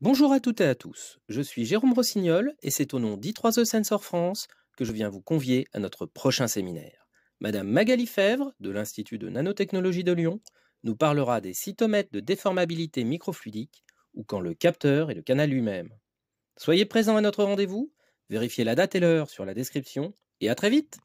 Bonjour à toutes et à tous, je suis Jérôme Rossignol et c'est au nom d'I3E Sensor France que je viens vous convier à notre prochain séminaire. Madame Magali Fèvre de l'Institut de nanotechnologie de Lyon nous parlera des cytomètres de déformabilité microfluidique ou quand le capteur est le canal lui-même. Soyez présents à notre rendez-vous, vérifiez la date et l'heure sur la description et à très vite